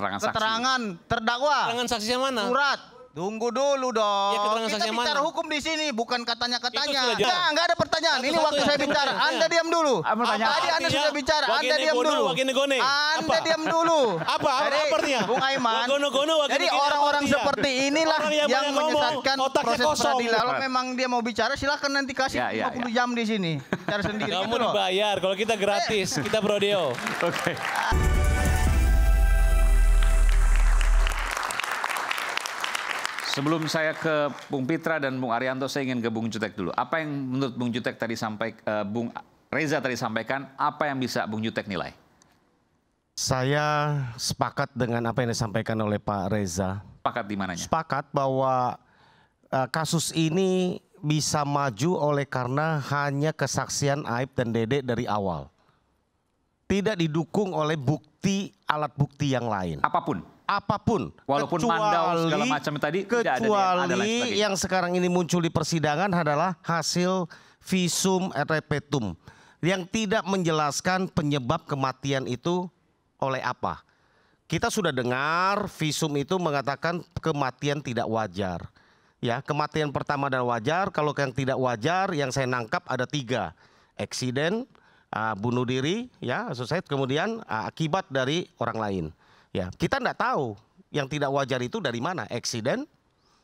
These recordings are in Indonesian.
Keterangan saksi. Keterangan terdakwa. Keterangan saksinya mana? Surat. Tunggu dulu dong. Ya, Kita bicara mana? hukum di sini, bukan katanya-katanya. Enggak, nggak ada pertanyaan. Satu, Ini satu, waktu saya bicara. Ya. Anda diam dulu. Apa Tadi Anda sudah bicara. Anda diam dulu. Anda diam dulu. Apa? Apa, artinya? Bung Aiman. jadi orang-orang seperti inilah orang yang, yang menyesatkan proses kosong. peradilan. Kalau memang dia mau bicara, silahkan nanti kasih ya, ya, 50 ya. jam di sini. cara sendiri. Kamu gitu dibayar. Kalau kita gratis, eh. kita prodeo Oke. Sebelum saya ke Bung Pitra dan Bung Arianto, saya ingin ke Bung Jutek dulu. Apa yang menurut Bung Jutek tadi sampai uh, Bung Reza tadi sampaikan, apa yang bisa Bung Jutek nilai? Saya sepakat dengan apa yang disampaikan oleh Pak Reza. Sepakat di mananya? Sepakat bahwa uh, kasus ini bisa maju oleh karena hanya kesaksian Aib dan Dede dari awal. Tidak didukung oleh bukti alat bukti yang lain. Apapun apapun walaupun kecuali, mandau segala macam tadi kecuali ada yang sekarang ini muncul di persidangan adalah hasil visum et repetum yang tidak menjelaskan penyebab kematian itu oleh apa. Kita sudah dengar visum itu mengatakan kematian tidak wajar. Ya, kematian pertama dan wajar. Kalau yang tidak wajar, yang saya nangkap ada tiga: eksiden, uh, bunuh diri, ya, maksud kemudian uh, akibat dari orang lain. Ya, kita tidak tahu yang tidak wajar itu dari mana, eksiden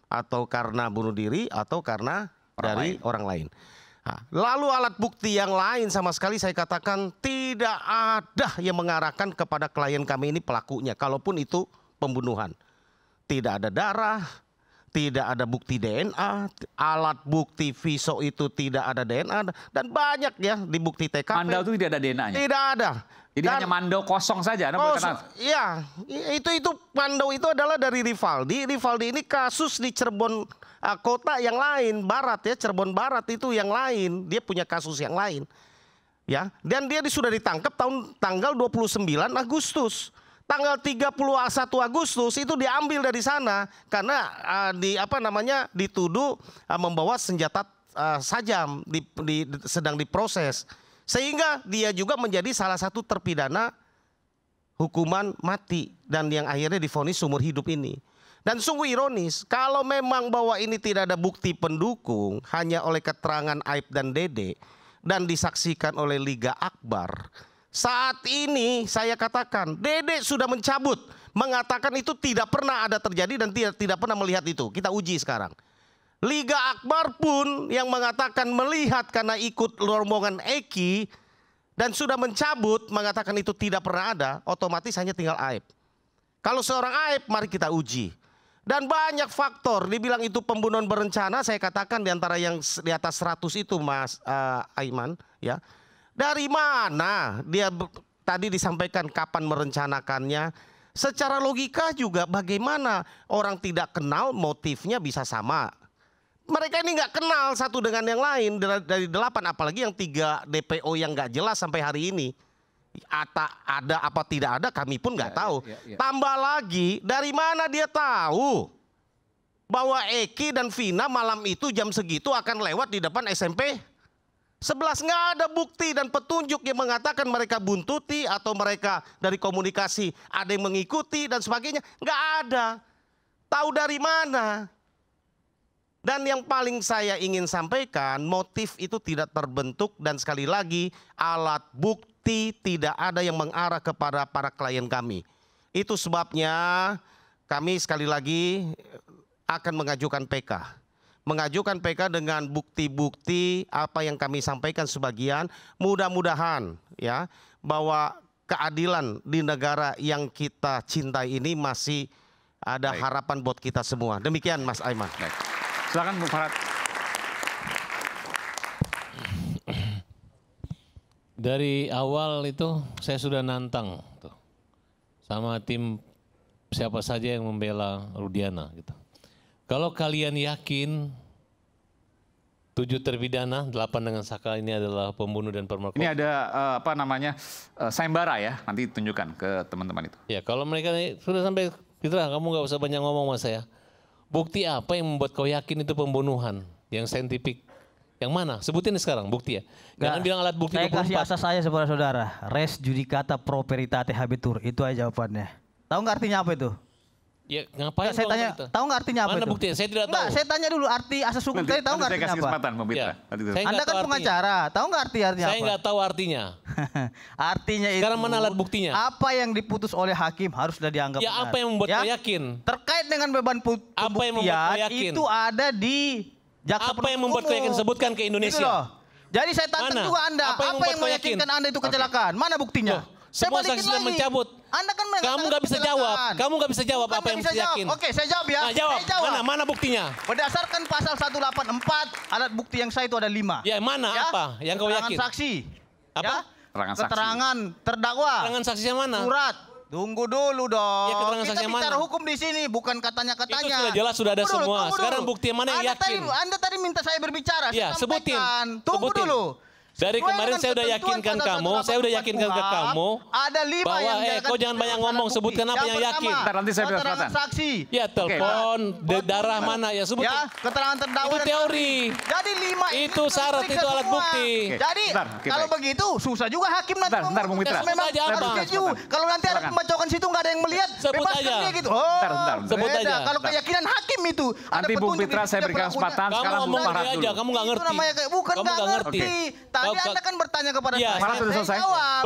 atau karena bunuh diri atau karena orang dari lain. orang lain. Nah, lalu alat bukti yang lain sama sekali saya katakan tidak ada yang mengarahkan kepada klien kami ini pelakunya, kalaupun itu pembunuhan. Tidak ada darah, tidak ada bukti DNA, alat bukti viso itu tidak ada DNA dan banyak ya di bukti TKP. Mandau itu tidak ada DNA-nya. Tidak ada. Jadi dan, hanya mandau kosong saja. kosong, iya, itu itu mandau itu adalah dari Rivaldi. Rivaldi ini kasus di Cirebon uh, kota yang lain, barat ya, Cirebon barat itu yang lain. Dia punya kasus yang lain. Ya, dan dia sudah ditangkap tahun tanggal 29 Agustus tanggal 31 Agustus itu diambil dari sana karena uh, di apa namanya dituduh uh, membawa senjata uh, sajam di, di, sedang diproses sehingga dia juga menjadi salah satu terpidana hukuman mati dan yang akhirnya difonis umur hidup ini. Dan sungguh ironis kalau memang bahwa ini tidak ada bukti pendukung hanya oleh keterangan Aib dan Dede dan disaksikan oleh Liga Akbar saat ini saya katakan, Dedek sudah mencabut, mengatakan itu tidak pernah ada terjadi dan tidak tidak pernah melihat itu. Kita uji sekarang. Liga Akbar pun yang mengatakan melihat karena ikut rombongan Eki dan sudah mencabut mengatakan itu tidak pernah ada, otomatis hanya tinggal Aib. Kalau seorang Aib, mari kita uji. Dan banyak faktor dibilang itu pembunuhan berencana, saya katakan di antara yang di atas 100 itu Mas uh, Aiman, ya. Dari mana dia tadi disampaikan kapan merencanakannya? Secara logika juga bagaimana orang tidak kenal motifnya bisa sama. Mereka ini nggak kenal satu dengan yang lain dari delapan apalagi yang tiga DPO yang nggak jelas sampai hari ini. Ata, ada apa tidak ada kami pun nggak ya, ya tahu. Ya, ya, ya. Tambah lagi dari mana dia tahu bahwa Eki dan Vina malam itu jam segitu akan lewat di depan SMP Sebelas nggak ada bukti dan petunjuk yang mengatakan mereka buntuti atau mereka dari komunikasi ada yang mengikuti dan sebagainya. Nggak ada. Tahu dari mana? Dan yang paling saya ingin sampaikan, motif itu tidak terbentuk dan sekali lagi alat bukti tidak ada yang mengarah kepada para klien kami. Itu sebabnya kami sekali lagi akan mengajukan PK mengajukan PK dengan bukti-bukti apa yang kami sampaikan sebagian. Mudah-mudahan ya bahwa keadilan di negara yang kita cintai ini masih ada Baik. harapan buat kita semua. Demikian Mas Aiman. Baik. Silakan Bung Farad. Dari awal itu saya sudah nantang tuh, sama tim siapa saja yang membela Rudiana gitu kalau kalian yakin tujuh terpidana, delapan dengan saka ini adalah pembunuh dan pemerkosa. Ini ada uh, apa namanya uh, sayembara ya, nanti tunjukkan ke teman-teman itu. Ya kalau mereka sudah sampai Fitra, kamu nggak usah banyak ngomong mas saya. Bukti apa yang membuat kau yakin itu pembunuhan yang saintifik? Yang mana? Sebutin sekarang bukti ya. Jangan nah, bilang alat bukti saya kasih asas saya saudara-saudara. Res judicata pro peritate habitur. Itu aja jawabannya. Tahu nggak artinya apa itu? Ya, ngapain saya tanya, gitu? tahu nggak artinya apa Mana buktinya? Saya tidak tahu. Nggak, saya tanya dulu arti asas hukum Saya tahu nggak artinya apa? Kesempatan, ya. Saya Anda kan pengacara, tahu nggak arti artinya saya apa? Saya nggak tahu artinya. artinya itu. Sekarang mana alat buktinya? Apa yang diputus oleh hakim harus sudah dianggap ya, benar. apa yang membuat ya? yakin? Terkait dengan beban pembuktian apa yang membuat yakin? itu ada di jaksa Apa yang membuat yakin? Sebutkan ke Indonesia. Gitu Jadi saya tantang juga Anda, apa yang, apa yang meyakinkan Anda itu kecelakaan? Mana buktinya? Loh semua saksi sudah mencabut. Anda kan Kamu nggak bisa jawab. Kamu nggak bisa jawab Bukan apa yang bisa yakin. Oke, saya jawab ya. Nah, jawab. Saya jawab. Mana mana buktinya? Berdasarkan pasal 184 alat bukti yang saya itu ada lima. Ya, mana ya? apa yang kau yakin? saksi. Apa? Ya? Keterangan saksi. Keterangan terdakwa. Keterangan saksinya mana? Surat. Tunggu dulu dong. Ya, keterangan Kita bicara mana? hukum di sini, bukan katanya-katanya. Itu sudah jelas sudah ada tunggu semua. Dulu, Sekarang bukti yang mana yang yakin? Tadi, anda tadi minta saya berbicara. Ya, sebutin. Tunggu sebutin. dulu. Dari kemarin saya udah yakinkan kamu, saya udah yakinkan ke kamu ada lima bahwa yang eh kau jangan banyak ngomong, sebutkan apa yang, yakin. Ntar nanti saya bilang Saksi. Ya, telepon, darah mana ya sebut. Ya, keterangan terdakwa. Itu teori. Jadi lima itu syarat itu alat bukti. Jadi kalau begitu susah juga hakim nanti ngomong. Bentar, ya, Bung Mitra. Kalau nanti ada pembacokan situ nggak ada yang melihat, sebut kan aja. Gitu. Oh, sebut aja. Kalau keyakinan hakim itu ada Nanti Bung Mitra saya berikan kesempatan sekarang Bung Farhat dulu. Kamu nggak ngerti. Kamu nggak ngerti. Tadi Anda kan bertanya kepada ya. saya. Malah selesai.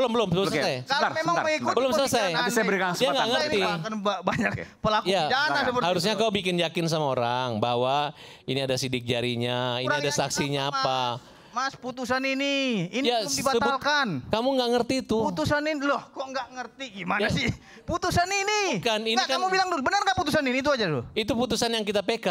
Belum, belum, belum selesai. Kalau memang mengikuti belum selesai. Nanti saya berikan kesempatan. Dia nggak ngerti. banyak pelaku ya. pidana nah, seperti Harusnya kau bikin yakin sama orang bahwa ini ada sidik jarinya, ini ada saksinya apa. Mas putusan ini, ini ya, belum dibatalkan. kamu nggak ngerti itu. Putusan ini, loh kok nggak ngerti gimana ya. sih? Putusan ini. Bukan, ini kan. kamu bilang dulu, benar nggak putusan ini? Itu aja dulu. Itu putusan yang kita PK.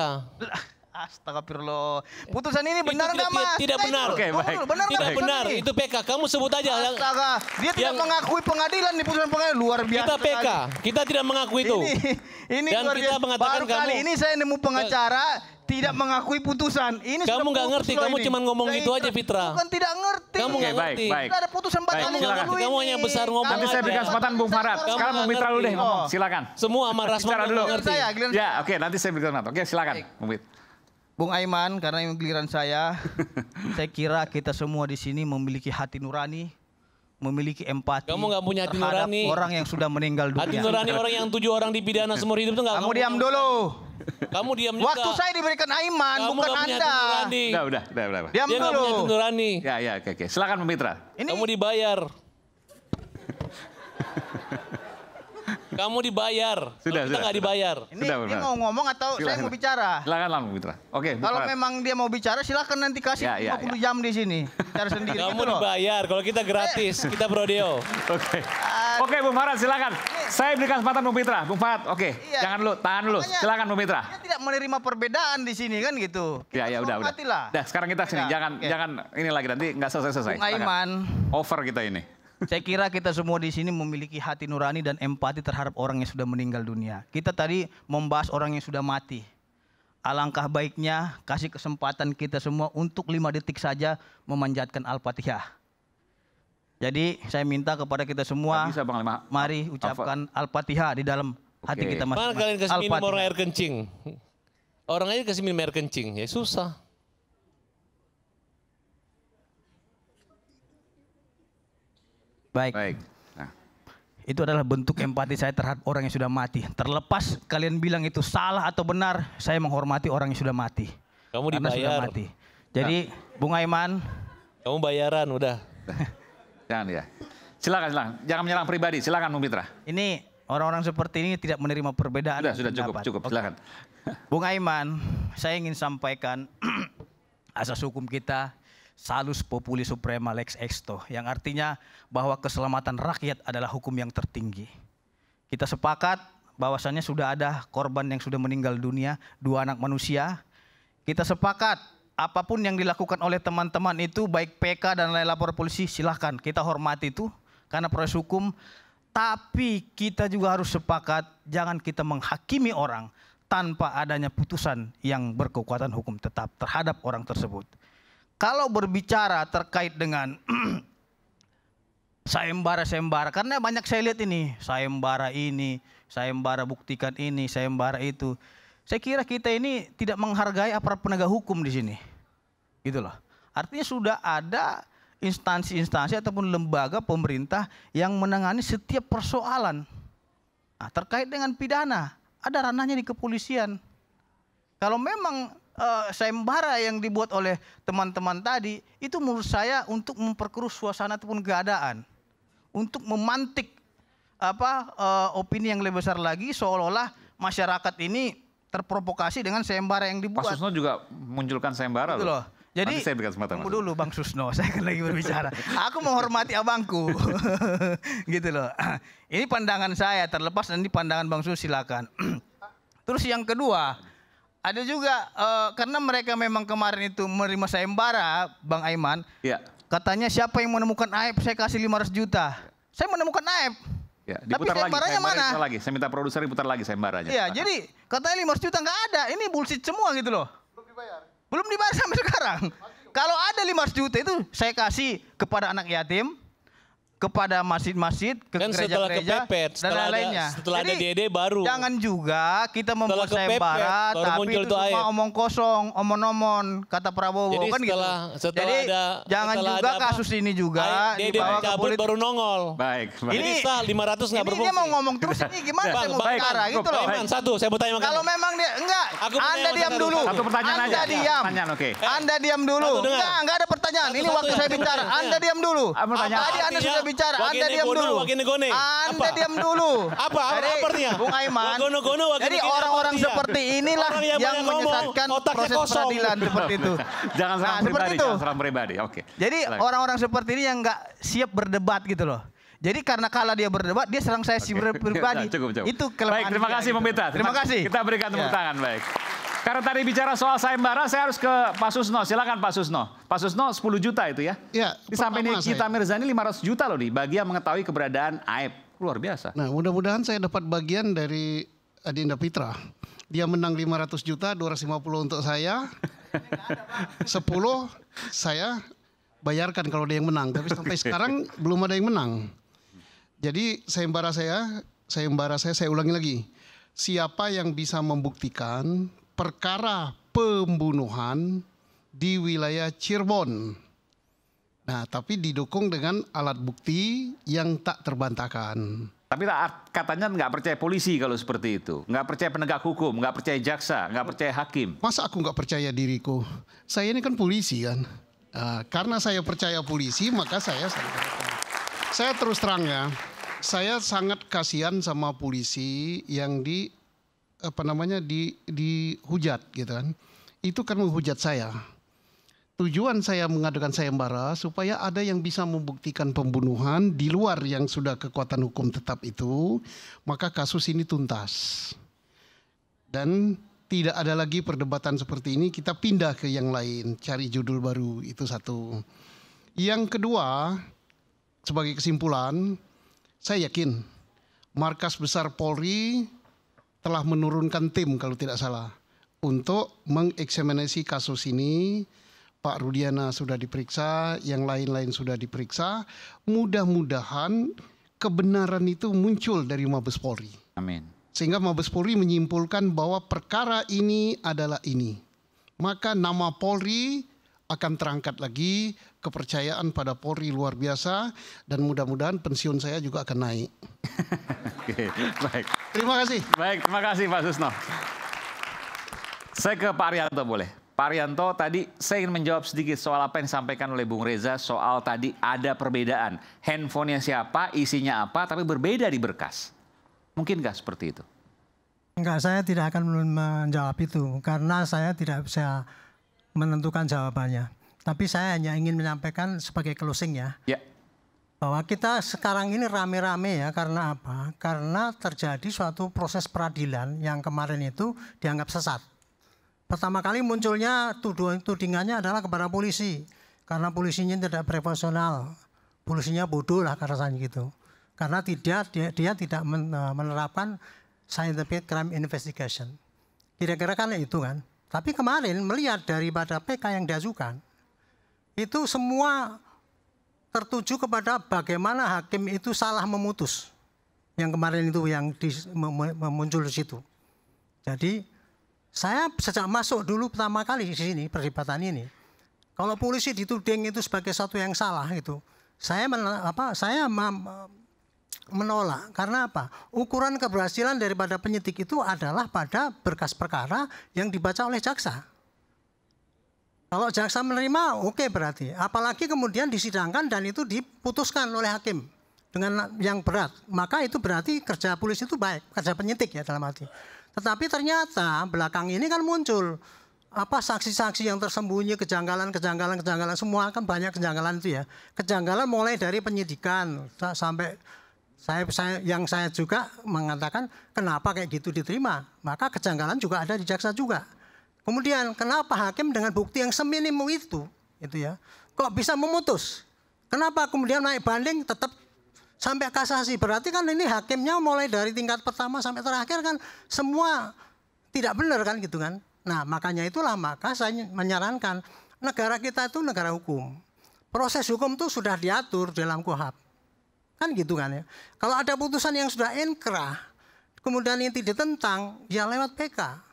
Astagfirullah. Putusan ini benar enggak, mas? Tidak, tidak benar. Oke, okay, baik. Benar tidak benar. Ini? Itu PK. Kamu sebut aja. Astaga. Dia yang... tidak mengakui pengadilan di putusan pengadilan. Luar biasa. Kita PK. Sekali. Kita tidak mengakui itu. Ini, ini Dan luar biasa. kita mengatakan Baru kamu, kali ini saya nemu pengacara tidak mengakui putusan. Ini kamu nggak ngerti, kamu cuma ngomong itu aja Fitra. Bukan tidak ngerti. Kamu nggak ngerti. Baik, Tidak ada putusan batal baik, kamu, kamu hanya besar ngomong. Nanti saya berikan kesempatan Bung Farad. Sekarang Bung Fitra dulu deh ngomong. Silakan. Semua marah. Bicara dulu. Ya, oke, nanti saya berikan kesempatan. Oke, silakan Bung Fitra. Bung Aiman, karena ini giliran saya, saya kira kita semua di sini memiliki hati nurani, memiliki empati. Kamu nggak punya hati nurani. orang yang sudah meninggal dunia. Hati nurani orang yang tujuh orang dipidana seumur hidup itu nggak. Kamu, kamu diam dulu. Kamu diam juga. Waktu saya diberikan Aiman, kamu bukan Anda. Udah, udah, udah, udah. Diam Dia dulu. Dia nurani. Ya, ya, oke, oke. Silakan pemitra. Ini... Kamu dibayar. Kamu dibayar. Sudah, kita nggak dibayar. Ini sudah, ini mau ngomong atau saya mau bicara? Silakan lah Putra. Oke. Kalau memang dia mau bicara silakan nanti kasih ya, 50 ya, ya. jam di sini. Cara sendiri. Kamu gitu dibayar. Kalau kita gratis, eh. kita prodeo. Oke. Oke, Bung Farad silakan. Saya berikan kesempatan Bung Fitra. Bung Farad. oke. Okay. Iya. Jangan lu, tahan dulu. Silakan Bung Fitra. Dia tidak menerima perbedaan di sini kan gitu. Ya, ya udah, udah. Lah. Dah, sekarang kita sini. Jangan okay. jangan ini lagi nanti nggak selesai-selesai. Bung Aiman. Over kita ini. Saya kira kita semua di sini memiliki hati nurani dan empati terhadap orang yang sudah meninggal dunia. Kita tadi membahas orang yang sudah mati. Alangkah baiknya kasih kesempatan kita semua untuk lima detik saja memanjatkan Al-Fatihah. Jadi saya minta kepada kita semua, bisa, Bang, mari ucapkan Al-Fatihah di dalam okay. hati kita masing-masing. Mana kalian kasih minum air kencing? Orang aja kasih minum air kencing, ya susah. Baik. Baik. Nah. Itu adalah bentuk empati saya terhadap orang yang sudah mati. Terlepas kalian bilang itu salah atau benar, saya menghormati orang yang sudah mati. Kamu dibayar. sudah mati. Jadi, nah. Bung Aiman. Kamu bayaran udah. Jangan ya. Silakan, silakan. Jangan menyerang pribadi. Silakan, Bung Mitra. Ini orang-orang seperti ini tidak menerima perbedaan. Sudah, sudah cukup, cukup. Silakan. Bung Aiman, saya ingin sampaikan asas hukum kita salus populi suprema lex exto yang artinya bahwa keselamatan rakyat adalah hukum yang tertinggi. Kita sepakat bahwasannya sudah ada korban yang sudah meninggal dunia, dua anak manusia. Kita sepakat apapun yang dilakukan oleh teman-teman itu baik PK dan lain lapor polisi silahkan kita hormati itu karena proses hukum. Tapi kita juga harus sepakat jangan kita menghakimi orang tanpa adanya putusan yang berkekuatan hukum tetap terhadap orang tersebut kalau berbicara terkait dengan sayembara-sayembara, karena banyak saya lihat ini, sayembara ini, sayembara buktikan ini, sayembara itu. Saya kira kita ini tidak menghargai aparat penegak hukum di sini. Gitu Artinya sudah ada instansi-instansi ataupun lembaga pemerintah yang menangani setiap persoalan. Nah, terkait dengan pidana, ada ranahnya di kepolisian. Kalau memang uh, sayembara yang dibuat oleh teman-teman tadi itu menurut saya untuk memperkeruh suasana ataupun keadaan, untuk memantik apa uh, opini yang lebih besar lagi seolah-olah masyarakat ini terprovokasi dengan sembara yang dibuat. Pak Susno juga munculkan sembara. Betul gitu loh. Jadi Nanti saya berikan semata Tunggu dulu Bang Susno, saya akan lagi berbicara. Aku menghormati abangku. gitu loh. Ini pandangan saya terlepas dan ini pandangan Bang Sus silakan. Terus yang kedua, ada juga uh, karena mereka memang kemarin itu menerima sayembara, Bang Aiman. Iya. Katanya siapa yang menemukan Aib saya kasih 500 juta. Saya menemukan Aib. Ya, Tapi sayembaranya lagi, mana? Saya lagi. Saya minta produser diputar lagi sayembaranya. Iya, jadi katanya 500 juta nggak ada. Ini bullshit semua gitu loh. Belum dibayar. Belum dibayar sampai sekarang. Kalau ada 500 juta itu saya kasih kepada anak yatim kepada masjid-masjid, ke kan gereja-gereja setelah kepepet dan lain-lainnya. Setelah Jadi, ada DD baru. Jangan juga kita membuat sayembara tapi itu cuma air. omong kosong, omong omon kata Prabowo Jadi kan gitu. setelah, gitu. Setelah Jadi ada, jangan setelah juga ada kasus apa? ini juga DD cabut baru nongol. Baik, baik. Ini sah 500 enggak berfungsi. Ini dia mau ngomong terus ini gimana bang, saya mau baik, bicara gitu loh. Bang, satu saya mau tanya Kalau memang dia enggak, Aku Anda diam dulu. Satu pertanyaan aja. Anda diam. Anda diam dulu. Enggak, enggak ada pertanyaan. Ini waktu saya bicara. Anda diam dulu. Tadi Anda sudah bicara. Anda diam dulu. Wagene Anda diam dulu. Apa? Apa, apa artinya? Bung Aiman. gono oh, gono Jadi orang-orang seperti inilah orang yang, yang menyesatkan proses kosong. peradilan seperti itu. jangan nah, pribadi, itu. Jangan pribadi. Oke. Okay. Jadi orang-orang seperti ini yang nggak siap berdebat gitu loh. Jadi karena kalah dia berdebat, dia serang saya okay. si pribadi. nah, cukup, cukup. Itu kelemahan. Baik, terima kasih gitu. Pemerintah. Terima, kasih. Kita berikan tepuk ya. tangan, baik. Karena tadi bicara soal sayembara, saya harus ke Pak Susno. Silakan Pak Susno. Pak Susno 10 juta itu ya. Iya. Sampai ini kita Mirzani 500 juta loh nih bagi yang mengetahui keberadaan Aib. Luar biasa. Nah, mudah-mudahan saya dapat bagian dari Adinda Pitra. Dia menang 500 juta, 250 untuk saya. 10 saya bayarkan kalau dia yang menang, tapi sampai sekarang belum ada yang menang. Jadi sayembara saya, sayembara saya saya ulangi lagi. Siapa yang bisa membuktikan perkara pembunuhan di wilayah Cirebon. Nah, tapi didukung dengan alat bukti yang tak terbantahkan. Tapi katanya nggak percaya polisi kalau seperti itu. Nggak percaya penegak hukum, nggak percaya jaksa, nggak percaya hakim. Masa aku nggak percaya diriku? Saya ini kan polisi kan. Uh, karena saya percaya polisi, maka saya... Saya terus terang ya, saya sangat kasihan sama polisi yang di apa namanya di dihujat gitu kan. Itu kan menghujat saya. Tujuan saya mengadukan sayembara supaya ada yang bisa membuktikan pembunuhan di luar yang sudah kekuatan hukum tetap itu, maka kasus ini tuntas. Dan tidak ada lagi perdebatan seperti ini, kita pindah ke yang lain, cari judul baru itu satu. Yang kedua, sebagai kesimpulan, saya yakin markas besar Polri telah menurunkan tim kalau tidak salah untuk mengeksaminasi kasus ini. Pak Rudiana sudah diperiksa, yang lain-lain sudah diperiksa. Mudah-mudahan kebenaran itu muncul dari Mabes Polri. Amin. Sehingga Mabes Polri menyimpulkan bahwa perkara ini adalah ini. Maka nama Polri akan terangkat lagi, kepercayaan pada Polri luar biasa, dan mudah-mudahan pensiun saya juga akan naik. Oke, baik. Terima kasih. Baik, terima kasih Pak Susno. Saya ke Pak Arianto boleh. Pak Rianto, tadi saya ingin menjawab sedikit soal apa yang disampaikan oleh Bung Reza soal tadi ada perbedaan. Handphonenya siapa, isinya apa, tapi berbeda di berkas. Mungkinkah seperti itu? Enggak, saya tidak akan menjawab itu karena saya tidak bisa menentukan jawabannya. Tapi saya hanya ingin menyampaikan sebagai closing ya. ya bahwa kita sekarang ini rame-rame ya karena apa? Karena terjadi suatu proses peradilan yang kemarin itu dianggap sesat. Pertama kali munculnya tuduhan tudingannya adalah kepada polisi karena polisinya tidak profesional, polisinya bodoh lah karasan gitu. Karena tidak dia, dia tidak e, menerapkan scientific crime investigation. Kira-kira kan itu kan. Tapi kemarin melihat daripada PK yang diajukan itu semua tertuju kepada bagaimana hakim itu salah memutus. Yang kemarin itu yang di, muncul di situ. Jadi saya sejak masuk dulu pertama kali di sini perdebatan ini. Kalau polisi dituding itu sebagai satu yang salah itu, Saya men, apa saya menolak karena apa? Ukuran keberhasilan daripada penyidik itu adalah pada berkas perkara yang dibaca oleh jaksa. Kalau jaksa menerima, oke okay berarti. Apalagi kemudian disidangkan dan itu diputuskan oleh hakim dengan yang berat. Maka itu berarti kerja polisi itu baik, kerja penyidik ya dalam arti. Tetapi ternyata belakang ini kan muncul apa saksi-saksi yang tersembunyi kejanggalan kejanggalan kejanggalan semua kan banyak kejanggalan itu ya kejanggalan mulai dari penyidikan sampai saya, saya yang saya juga mengatakan kenapa kayak gitu diterima maka kejanggalan juga ada di jaksa juga Kemudian kenapa hakim dengan bukti yang seminim itu, itu ya, kok bisa memutus? Kenapa kemudian naik banding tetap sampai kasasi? Berarti kan ini hakimnya mulai dari tingkat pertama sampai terakhir kan semua tidak benar kan gitu kan? Nah makanya itulah maka saya menyarankan negara kita itu negara hukum. Proses hukum itu sudah diatur dalam kuhab. Kan gitu kan ya. Kalau ada putusan yang sudah inkrah, kemudian yang tidak ditentang, ya lewat PK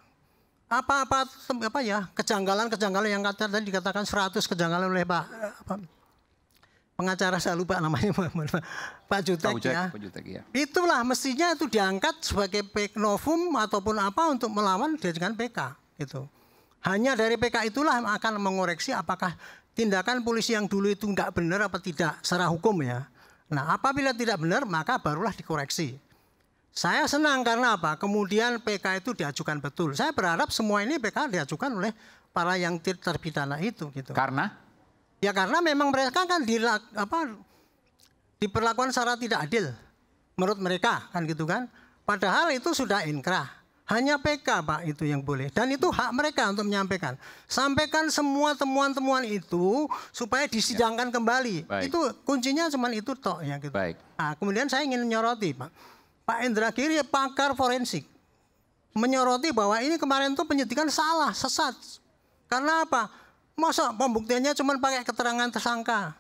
apa-apa apa ya kejanggalan-kejanggalan yang kata tadi dikatakan 100 kejanggalan oleh Pak eh, apa, pengacara saya lupa namanya Pak Jutek, Pak Jutek ya. Pak Jutek, ya. Itulah mestinya itu diangkat sebagai novum ataupun apa untuk melawan dengan PK itu Hanya dari PK itulah akan mengoreksi apakah tindakan polisi yang dulu itu enggak benar apa tidak secara hukum ya. Nah, apabila tidak benar maka barulah dikoreksi. Saya senang karena apa? Kemudian PK itu diajukan betul. Saya berharap semua ini PK diajukan oleh para yang terpidana itu gitu. Karena? Ya karena memang mereka kan di apa diperlakukan secara tidak adil menurut mereka kan gitu kan. Padahal itu sudah inkrah. Hanya PK Pak itu yang boleh dan itu hak mereka untuk menyampaikan. Sampaikan semua temuan-temuan itu supaya ya. disidangkan ya. kembali. Baik. Itu kuncinya cuma itu toh ya gitu. Baik. Nah, kemudian saya ingin menyoroti Pak Pak Endra Kiri pakar forensik menyoroti bahwa ini kemarin tuh penyidikan salah, sesat. Karena apa? Masa pembuktiannya cuma pakai keterangan tersangka.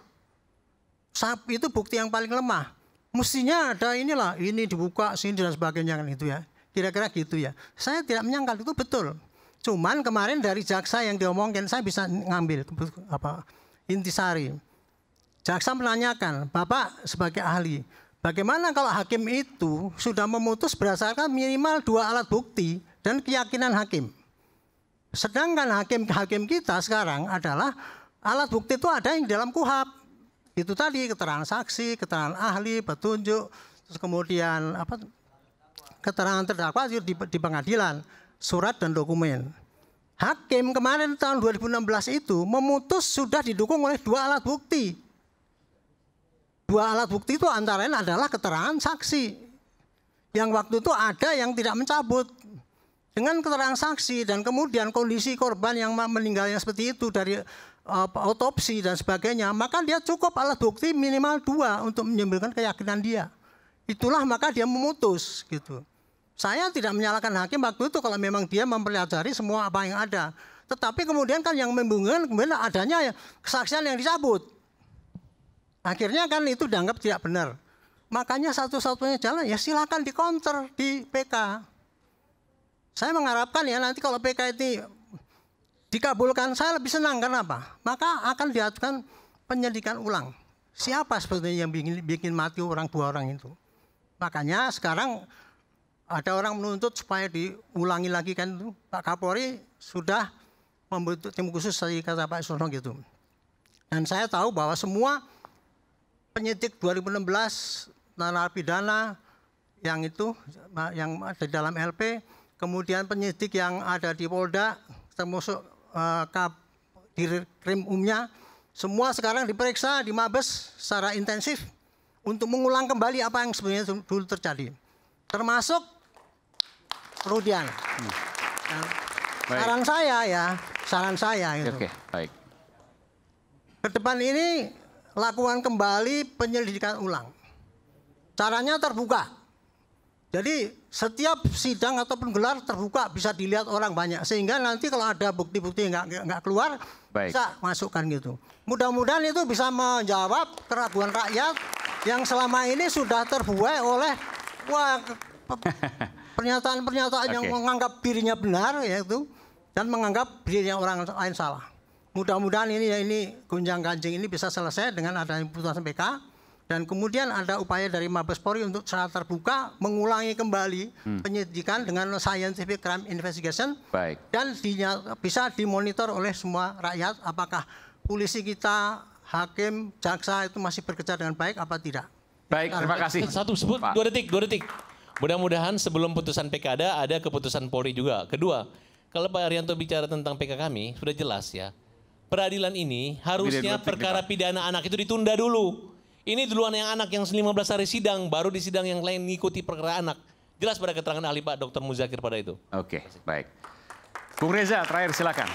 itu bukti yang paling lemah. Mestinya ada inilah, ini dibuka, sini dan sebagainya kan gitu ya. Kira-kira gitu ya. Saya tidak menyangkal itu betul. Cuman kemarin dari jaksa yang diomongkan, saya bisa ngambil apa intisari. Jaksa menanyakan, "Bapak sebagai ahli, Bagaimana kalau hakim itu sudah memutus berdasarkan minimal dua alat bukti dan keyakinan hakim? Sedangkan hakim-hakim kita sekarang adalah alat bukti itu ada yang dalam kuhab. Itu tadi keterangan saksi, keterangan ahli, petunjuk, terus kemudian apa keterangan terdakwa di, di pengadilan, surat dan dokumen. Hakim kemarin tahun 2016 itu memutus sudah didukung oleh dua alat bukti Dua alat bukti itu antara lain adalah keterangan saksi. Yang waktu itu ada yang tidak mencabut. Dengan keterangan saksi dan kemudian kondisi korban yang meninggalnya seperti itu dari uh, otopsi dan sebagainya, maka dia cukup alat bukti minimal dua untuk menyembuhkan keyakinan dia. Itulah maka dia memutus gitu. Saya tidak menyalahkan hakim waktu itu kalau memang dia mempelajari semua apa yang ada. Tetapi kemudian kan yang membingungkan kemudian adanya kesaksian yang dicabut. Akhirnya kan itu dianggap tidak benar. Makanya satu-satunya jalan ya silakan di counter di PK. Saya mengharapkan ya nanti kalau PK ini dikabulkan saya lebih senang karena apa? Maka akan diajukan penyelidikan ulang. Siapa sebetulnya yang bikin, bikin mati orang dua orang itu? Makanya sekarang ada orang menuntut supaya diulangi lagi kan itu. Pak Kapolri sudah membentuk tim khusus dari kata Pak Sono gitu. Dan saya tahu bahwa semua penyidik 2016 narapidana yang itu yang ada dalam LP, kemudian penyidik yang ada di Polda termasuk eh, kap, di krim umnya semua sekarang diperiksa di Mabes secara intensif untuk mengulang kembali apa yang sebenarnya dulu terjadi. Termasuk Rudian. Hmm. nah, Saran saya ya, saran saya itu. Oke, okay, baik. Ke depan ini lakukan kembali penyelidikan ulang. Caranya terbuka. Jadi setiap sidang ataupun gelar terbuka bisa dilihat orang banyak sehingga nanti kalau ada bukti-bukti yang nggak keluar Baik. bisa masukkan gitu. Mudah-mudahan itu bisa menjawab keraguan rakyat yang selama ini sudah terbuai oleh pernyataan-pernyataan okay. yang menganggap dirinya benar yaitu dan menganggap dirinya orang lain salah. Mudah-mudahan ini ya ini gunjang ganjing ini bisa selesai dengan adanya putusan PK dan kemudian ada upaya dari Mabes Polri untuk secara terbuka mengulangi kembali hmm. penyidikan dengan scientific crime investigation Baik. dan bisa dimonitor oleh semua rakyat apakah polisi kita hakim jaksa itu masih bekerja dengan baik apa tidak. Baik, terima nah, kasih. Satu sebut dua detik, dua detik. Mudah-mudahan sebelum putusan PK ada ada keputusan Polri juga. Kedua, kalau Pak Arianto bicara tentang PK kami sudah jelas ya peradilan ini harusnya perkara pidana anak itu ditunda dulu. Ini duluan yang anak yang 15 hari sidang, baru di sidang yang lain ngikuti perkara anak. Jelas pada keterangan ahli Pak Dr. Muzakir pada itu. Oke, okay, baik. Bung Reza, terakhir silakan.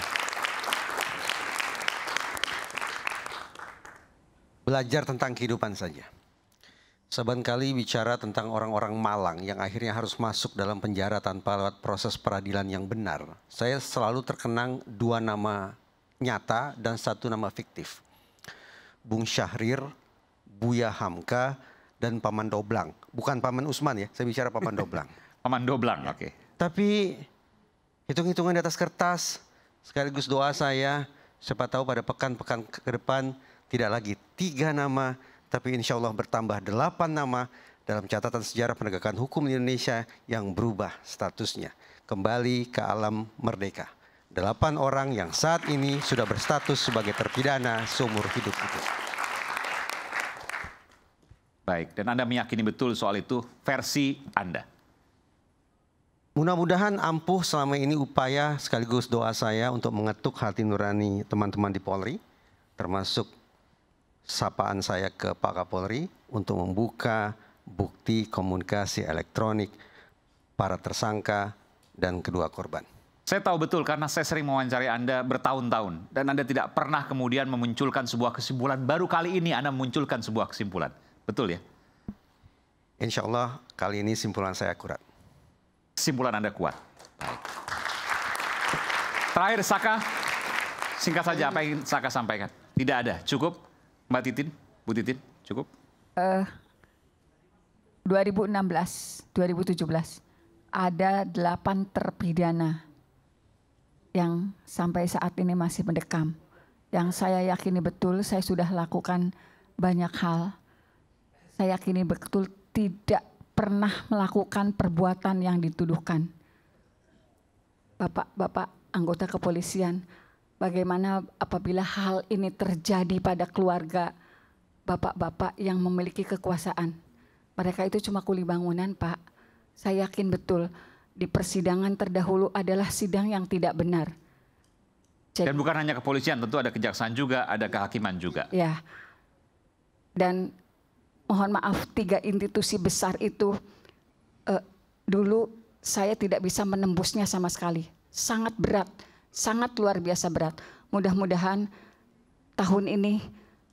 Belajar tentang kehidupan saja. Saban kali bicara tentang orang-orang malang yang akhirnya harus masuk dalam penjara tanpa lewat proses peradilan yang benar. Saya selalu terkenang dua nama nyata dan satu nama fiktif. Bung Syahrir, Buya Hamka, dan Paman Doblang. Bukan Paman Usman ya, saya bicara Paman Doblang. Paman Doblang, ya. oke. Okay. Tapi hitung-hitungan di atas kertas, sekaligus doa saya, siapa tahu pada pekan-pekan ke depan tidak lagi tiga nama, tapi insya Allah bertambah delapan nama dalam catatan sejarah penegakan hukum di Indonesia yang berubah statusnya. Kembali ke alam merdeka delapan orang yang saat ini sudah berstatus sebagai terpidana seumur hidup itu. Baik, dan Anda meyakini betul soal itu versi Anda? Mudah-mudahan ampuh selama ini upaya sekaligus doa saya untuk mengetuk hati nurani teman-teman di Polri, termasuk sapaan saya ke Pak Kapolri untuk membuka bukti komunikasi elektronik para tersangka dan kedua korban. Saya tahu betul karena saya sering mewawancarai Anda bertahun-tahun dan Anda tidak pernah kemudian memunculkan sebuah kesimpulan. Baru kali ini Anda munculkan sebuah kesimpulan. Betul ya? Insya Allah kali ini simpulan saya akurat. Kesimpulan Anda kuat. Baik. Terakhir Saka, singkat saja apa yang ingin Saka sampaikan? Tidak ada, cukup Mbak Titin, Bu Titin, cukup. Uh, 2016, 2017 ada delapan terpidana yang sampai saat ini masih mendekam. Yang saya yakini betul saya sudah lakukan banyak hal. Saya yakini betul tidak pernah melakukan perbuatan yang dituduhkan. Bapak-bapak anggota kepolisian, bagaimana apabila hal ini terjadi pada keluarga bapak-bapak yang memiliki kekuasaan? Mereka itu cuma kuli bangunan, Pak. Saya yakin betul di persidangan terdahulu adalah sidang yang tidak benar. Jadi, Dan bukan hanya kepolisian, tentu ada kejaksaan juga, ada kehakiman juga. Ya. Dan mohon maaf, tiga institusi besar itu eh, dulu saya tidak bisa menembusnya sama sekali. Sangat berat, sangat luar biasa berat. Mudah-mudahan tahun ini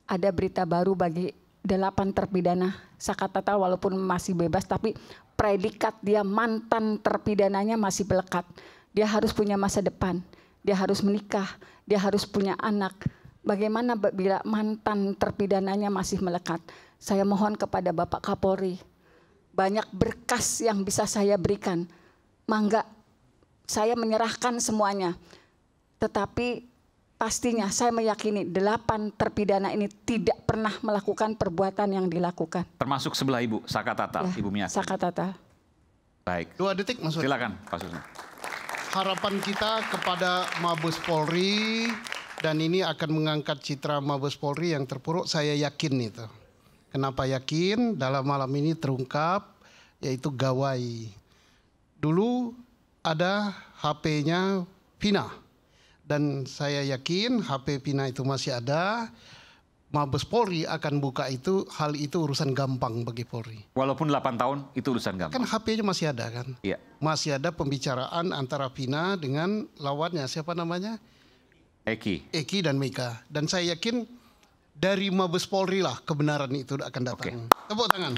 ada berita baru bagi delapan terpidana sakatata walaupun masih bebas tapi predikat dia mantan terpidananya masih melekat. Dia harus punya masa depan, dia harus menikah, dia harus punya anak. Bagaimana bila mantan terpidananya masih melekat? Saya mohon kepada Bapak Kapolri, banyak berkas yang bisa saya berikan. Mangga, saya menyerahkan semuanya. Tetapi pastinya saya meyakini delapan terpidana ini tidak pernah melakukan perbuatan yang dilakukan. Termasuk sebelah Ibu, Saka Tatal, ya, Ibu Miyati. Saka Tatal, Baik. Dua detik Mas Silakan Pak Harapan kita kepada Mabes Polri dan ini akan mengangkat citra Mabes Polri yang terpuruk saya yakin itu. Kenapa yakin? Dalam malam ini terungkap yaitu gawai. Dulu ada HP-nya Vina dan saya yakin HP Pina itu masih ada. Mabes Polri akan buka itu hal itu urusan gampang bagi Polri. Walaupun 8 tahun itu urusan gampang. Kan HP-nya masih ada kan? Iya. Masih ada pembicaraan antara Pina dengan lawannya siapa namanya? Eki. Eki dan Mika. Dan saya yakin dari Mabes Polri lah kebenaran itu akan datang. Oke. Tepuk tangan.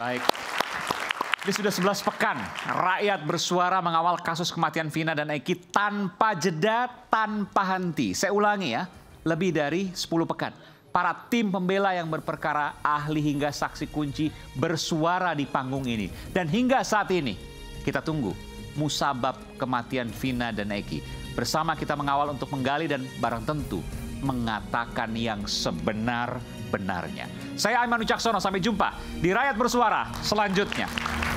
Baik. Ini sudah 11 pekan rakyat bersuara mengawal kasus kematian Vina dan Eki tanpa jeda, tanpa henti. Saya ulangi ya, lebih dari 10 pekan. Para tim pembela yang berperkara ahli hingga saksi kunci bersuara di panggung ini. Dan hingga saat ini kita tunggu musabab kematian Vina dan Eki. Bersama kita mengawal untuk menggali dan barang tentu mengatakan yang sebenar-benarnya. Saya Aiman Ucaksono, sampai jumpa di Rakyat Bersuara selanjutnya.